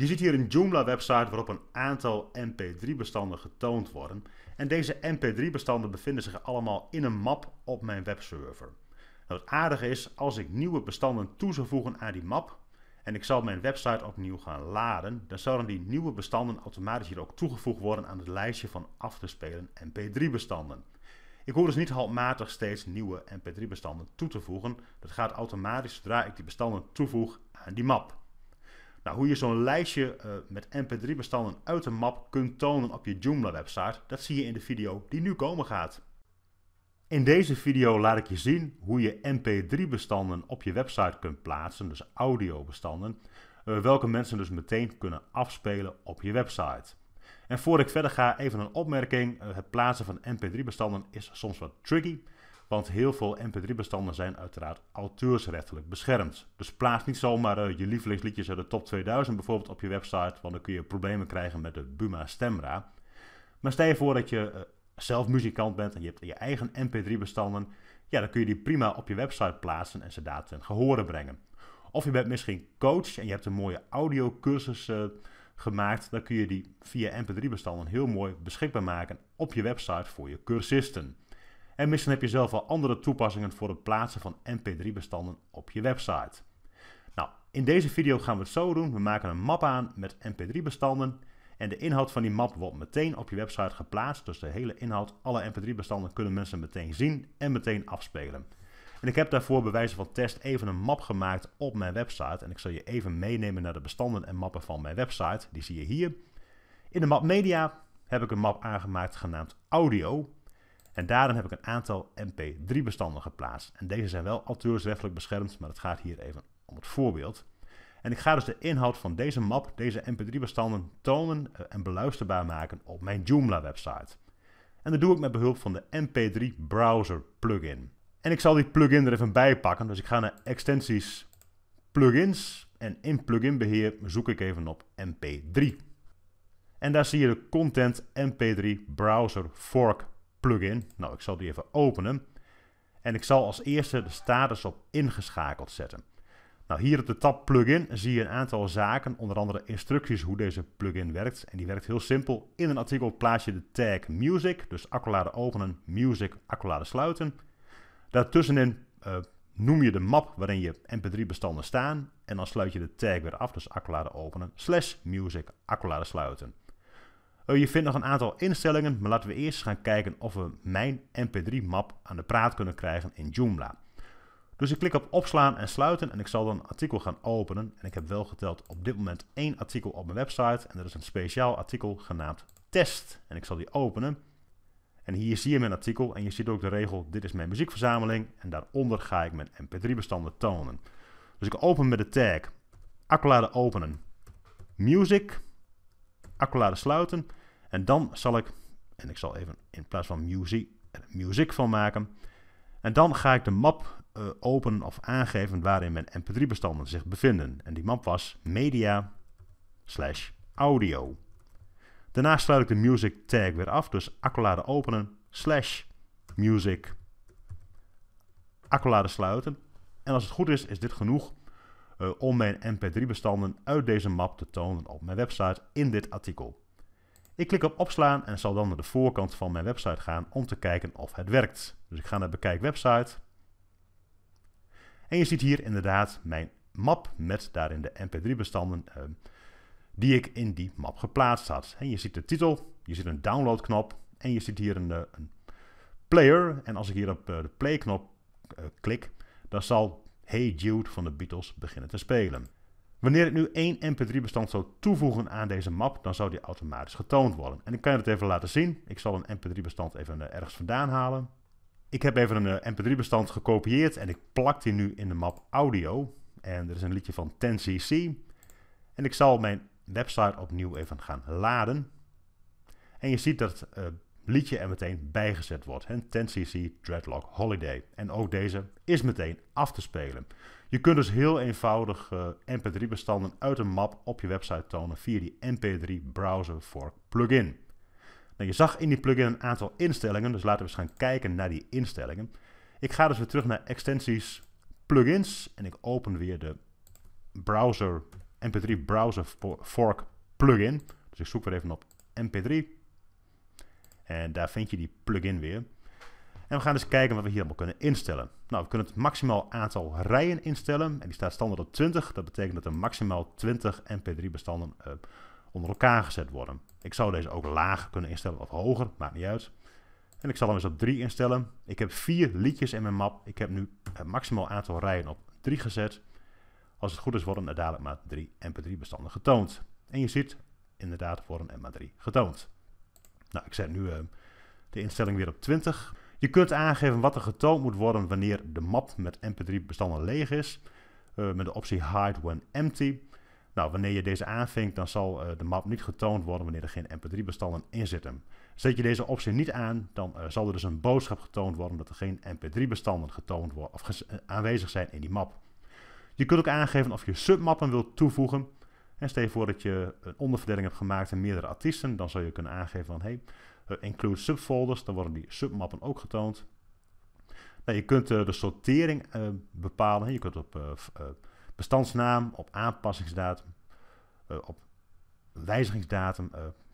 Je ziet hier een Joomla-website waarop een aantal mp3-bestanden getoond worden. En deze mp3-bestanden bevinden zich allemaal in een map op mijn webserver. Nou, het aardige is, als ik nieuwe bestanden toe zou voegen aan die map, en ik zal mijn website opnieuw gaan laden, dan zouden die nieuwe bestanden automatisch hier ook toegevoegd worden aan het lijstje van af te spelen mp3-bestanden. Ik hoor dus niet handmatig steeds nieuwe mp3-bestanden toe te voegen. Dat gaat automatisch zodra ik die bestanden toevoeg aan die map. Nou, hoe je zo'n lijstje eh, met mp3-bestanden uit de map kunt tonen op je Joomla-website, dat zie je in de video die nu komen gaat. In deze video laat ik je zien hoe je mp3-bestanden op je website kunt plaatsen, dus audiobestanden, uh, welke mensen dus meteen kunnen afspelen op je website. En voor ik verder ga, even een opmerking. Eh, het plaatsen van mp3-bestanden is soms wat tricky. Want heel veel mp3-bestanden zijn uiteraard auteursrechtelijk beschermd. Dus plaats niet zomaar eh, je lievelingsliedjes uit de top 2000 bijvoorbeeld op je website, want dan kun je problemen krijgen met de Buma Stemra. Maar stel je voor dat je eh, zelf muzikant bent en je hebt je eigen mp3-bestanden, ja, dan kun je die prima op je website plaatsen en ze daar ten gehore brengen. Of je bent misschien coach en je hebt een mooie audiocursus eh, gemaakt, dan kun je die via mp3-bestanden heel mooi beschikbaar maken op je website voor je cursisten. En misschien heb je zelf al andere toepassingen voor het plaatsen van mp3-bestanden op je website. Nou, in deze video gaan we het zo doen. We maken een map aan met mp3-bestanden. En de inhoud van die map wordt meteen op je website geplaatst. Dus de hele inhoud, alle mp3-bestanden kunnen mensen meteen zien en meteen afspelen. En ik heb daarvoor bij wijze van test even een map gemaakt op mijn website. En ik zal je even meenemen naar de bestanden en mappen van mijn website. Die zie je hier. In de map media heb ik een map aangemaakt genaamd audio. En daarin heb ik een aantal MP3-bestanden geplaatst. En deze zijn wel auteursrechtelijk beschermd, maar het gaat hier even om het voorbeeld. En ik ga dus de inhoud van deze map, deze MP3-bestanden, tonen eh, en beluisterbaar maken op mijn Joomla-website. En dat doe ik met behulp van de MP3 Browser plugin. En ik zal die plugin er even bij pakken. Dus ik ga naar extensies, plugins en in plugin beheer zoek ik even op MP3. En daar zie je de content MP3 Browser Fork plugin. Nou, ik zal die even openen. En ik zal als eerste de status op ingeschakeld zetten. Nou, hier op de tab plugin zie je een aantal zaken, onder andere instructies hoe deze plugin werkt. En die werkt heel simpel. In een artikel plaats je de tag music, dus accolade openen, music, accolade sluiten. Daartussenin eh, noem je de map waarin je mp3-bestanden staan en dan sluit je de tag weer af, dus accolade openen, slash music, accolade sluiten. Oh, je vindt nog een aantal instellingen, maar laten we eerst gaan kijken of we mijn mp3-map aan de praat kunnen krijgen in Joomla. Dus ik klik op opslaan en sluiten en ik zal dan een artikel gaan openen. En ik heb wel geteld op dit moment één artikel op mijn website en dat is een speciaal artikel genaamd test. En ik zal die openen. En hier zie je mijn artikel en je ziet ook de regel dit is mijn muziekverzameling en daaronder ga ik mijn mp3 bestanden tonen. Dus ik open met de tag accolade openen music, accolade sluiten en dan zal ik, en ik zal even in plaats van music, music van maken. En dan ga ik de map uh, eh, openen of aangeven waarin mijn mp3-bestanden zich bevinden. En die map was media slash audio. Daarna sluit ik de music tag weer af, dus accolade openen slash music accolade sluiten. En als het goed is, is dit genoeg eh, om mijn mp3-bestanden uit deze map te tonen op mijn website in dit artikel. Ik klik op opslaan en zal dan naar de voorkant van mijn website gaan om te kijken of het werkt. Dus ik ga naar bekijk website. En je ziet hier inderdaad mijn map met daarin de mp3 bestanden ehm, die ik in die map geplaatst had. En je ziet de titel, je ziet een download knop en je ziet hier een, eh, een player. En als ik hier op eh, de play knop eh, klik, dan zal Hey Jude van de Beatles beginnen te spelen. Wanneer ik nu één mp3-bestand zou toevoegen aan deze map, dan zou die automatisch getoond worden. En ik kan je dat even laten zien. Ik zal een mp3-bestand even eh, ergens vandaan halen. Ik heb even een eh, mp3-bestand gekopieerd en ik plak die nu in de map audio. En er is een liedje van 10cc. En ik zal mijn website opnieuw even gaan laden. En je ziet dat het eh, liedje er meteen bijgezet wordt. Hè? 10cc Dreadlock Holiday. En ook deze is meteen af te spelen. Je kunt dus heel eenvoudig eh, MP3-bestanden uit een map op je website tonen via die MP3 Browser Fork plugin. Nou, je zag in die plugin een aantal instellingen, dus laten we eens gaan kijken naar die instellingen. Ik ga dus weer terug naar extensies, plugins en ik open weer de browser, MP3 Browser Fork plugin. Dus ik zoek weer even op MP3 en daar vind je die plugin weer. En we gaan dus kijken wat we hier allemaal kunnen instellen. Nou, we kunnen het maximaal aantal rijen instellen. En die staat standaard op 20. Dat betekent dat er maximaal 20 MP3 bestanden eh, onder elkaar gezet worden. Ik zou deze ook lager kunnen instellen of hoger, maakt niet uit. En ik zal hem eens op 3 instellen. Ik heb 4 liedjes in mijn map. Ik heb nu het eh, maximaal aantal rijen op 3 gezet. Als het goed is worden er dadelijk maar 3 mp3 bestanden getoond. En je ziet, inderdaad worden er maar 3 getoond. Nou, ik zet nu uh, de instelling weer op 20. Je kunt aangeven wat er getoond moet worden wanneer de map met mp3-bestanden leeg is. Eh, met de optie Hide when empty. Nou, wanneer je deze aanvinkt, dan zal eh, de map niet getoond worden wanneer er geen mp3-bestanden in zitten. Zet je deze optie niet aan, dan eh, zal er dus een boodschap getoond worden dat er geen mp3-bestanden getoond worden of aanwezig zijn in die map. Je kunt ook aangeven of je submappen wilt toevoegen. En stel je voor dat je een onderverdeling hebt gemaakt in meerdere artiesten, dan zou je kunnen aangeven van hey, eh, include subfolders, dan worden die submappen ook getoond. Nou, je kunt eh, de sortering eh, bepalen. Je kunt op bestandsnaam, op aanpassingsdatum, op wijzigingsdatum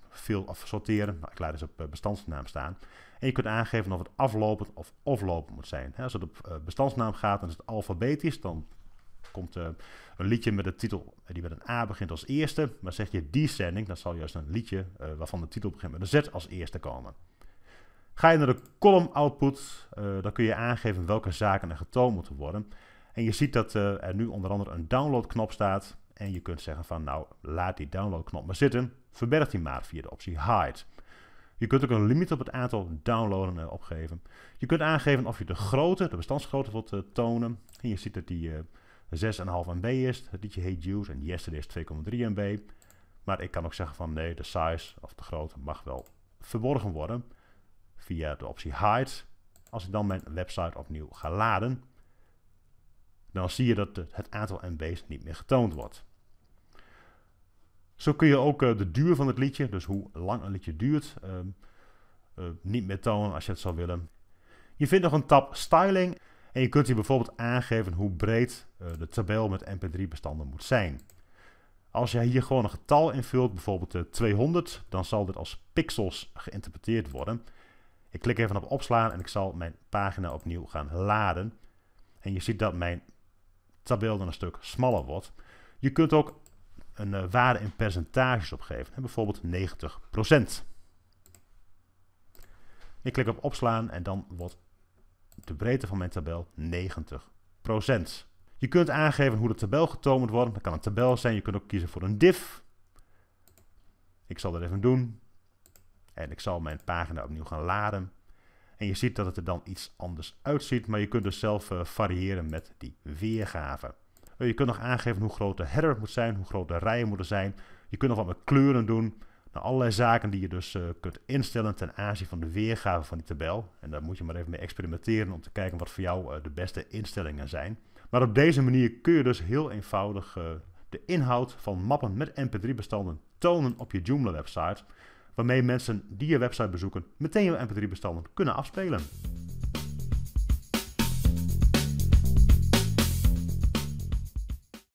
veel sorteren. Nou, ik laat eens dus op bestandsnaam staan. En je kunt aangeven of het aflopend of offlopend moet zijn. Als het op bestandsnaam gaat en is het alfabetisch, dan komt eh, een liedje met de titel eh, die met een A begint als eerste. Maar zeg je descending, dan zal juist een liedje eh, waarvan de titel begint met een Z als eerste komen. Ga je naar de column output, dan kun je aangeven welke zaken er getoond moeten worden. En je ziet dat er nu onder andere een download knop staat. En je kunt zeggen van nou, laat die download knop maar zitten. Verberg die maar via de optie hide. Je kunt ook een limiet op het aantal downloaden opgeven. Je kunt aangeven of je de grootte, de bestandsgrootte wilt tonen. En je ziet dat die 6,5 MB is. Het liedje heet Juice en Yesterday is 2,3 MB. Maar ik kan ook zeggen van nee, de size of de grootte mag wel verborgen worden via de optie Hide. Als ik dan mijn website opnieuw ga laden, dan zie je dat het aantal MB's niet meer getoond wordt. Zo kun je ook eh, de duur van het liedje, dus hoe lang een liedje duurt, ehm, eh, niet meer tonen als je het zou willen. Je vindt nog een tab Styling. En je kunt hier bijvoorbeeld aangeven hoe breed eh, de tabel met mp3-bestanden moet zijn. Als jij hier gewoon een getal invult, bijvoorbeeld eh, de 200, dan zal dit als pixels geïnterpreteerd worden. Ik klik even op opslaan en ik zal mijn pagina opnieuw gaan laden. En je ziet dat mijn tabel dan een stuk smaller wordt. Je kunt ook een eh, waarde in percentages opgeven, bijvoorbeeld 90%. Ik klik op opslaan en dan wordt de breedte van mijn tabel 90%. Je kunt aangeven hoe de tabel getoond wordt. Dat kan een tabel zijn. Je kunt ook kiezen voor een div. Ik zal dat even doen. En ik zal mijn pagina opnieuw gaan laden. En je ziet dat het er dan iets anders uitziet. Maar je kunt dus zelf eh, variëren met die weergave. Eh, je kunt nog aangeven hoe groot de header moet zijn. Hoe groot de rijen moeten zijn. Je kunt nog wat met kleuren doen. Nou, allerlei zaken die je dus eh, kunt instellen ten aanzien van de weergave van die tabel. En daar moet je maar even mee experimenteren om te kijken wat voor jou eh, de beste instellingen zijn. Maar op deze manier kun je dus heel eenvoudig eh, de inhoud van mappen met mp3-bestanden tonen op je Joomla-website. Waarmee mensen die je website bezoeken meteen je mp3-bestanden kunnen afspelen.